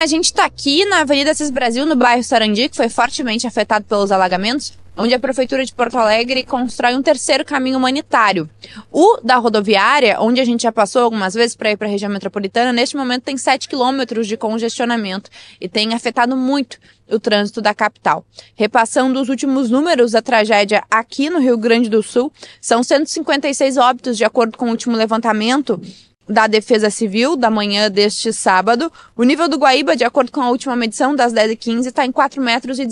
A gente está aqui na Avenida Assis Brasil, no bairro Sarandi, que foi fortemente afetado pelos alagamentos, onde a Prefeitura de Porto Alegre constrói um terceiro caminho humanitário. O da rodoviária, onde a gente já passou algumas vezes para ir para a região metropolitana, neste momento tem 7 quilômetros de congestionamento e tem afetado muito o trânsito da capital. Repassando os últimos números da tragédia aqui no Rio Grande do Sul, são 156 óbitos, de acordo com o último levantamento da Defesa Civil da manhã deste sábado, o nível do Guaíba, de acordo com a última medição das 10h15, está em 4,16 metros e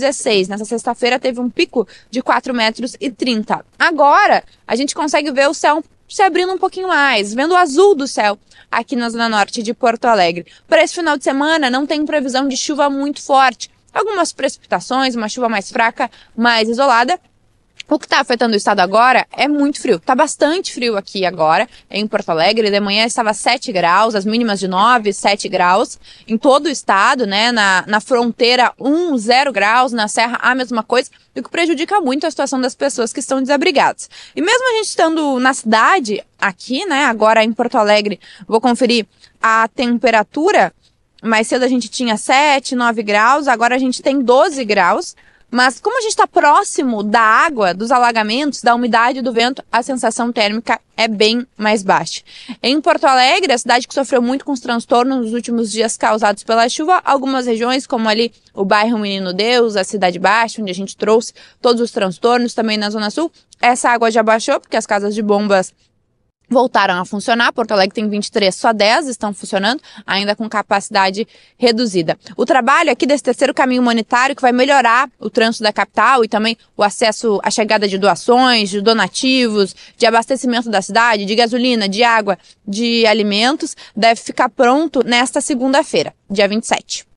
Nessa sexta-feira teve um pico de 4,30 metros e Agora, a gente consegue ver o céu se abrindo um pouquinho mais, vendo o azul do céu aqui na zona norte de Porto Alegre. Para esse final de semana, não tem previsão de chuva muito forte. Algumas precipitações, uma chuva mais fraca, mais isolada, o que está afetando o estado agora é muito frio. Está bastante frio aqui agora, em Porto Alegre. De manhã estava 7 graus, as mínimas de 9, 7 graus. Em todo o estado, né? Na, na fronteira 1, 0 graus, na serra a mesma coisa. O que prejudica muito a situação das pessoas que estão desabrigadas. E mesmo a gente estando na cidade, aqui, né? Agora em Porto Alegre, vou conferir a temperatura. Mais cedo a gente tinha 7, 9 graus, agora a gente tem 12 graus. Mas como a gente está próximo da água, dos alagamentos, da umidade do vento, a sensação térmica é bem mais baixa. Em Porto Alegre, a cidade que sofreu muito com os transtornos nos últimos dias causados pela chuva, algumas regiões, como ali o bairro Menino Deus, a Cidade Baixa, onde a gente trouxe todos os transtornos, também na Zona Sul, essa água já baixou, porque as casas de bombas voltaram a funcionar. Porto Alegre tem 23, só 10 estão funcionando, ainda com capacidade reduzida. O trabalho aqui desse terceiro caminho humanitário que vai melhorar o trânsito da capital e também o acesso à chegada de doações, de donativos, de abastecimento da cidade, de gasolina, de água, de alimentos, deve ficar pronto nesta segunda-feira, dia 27.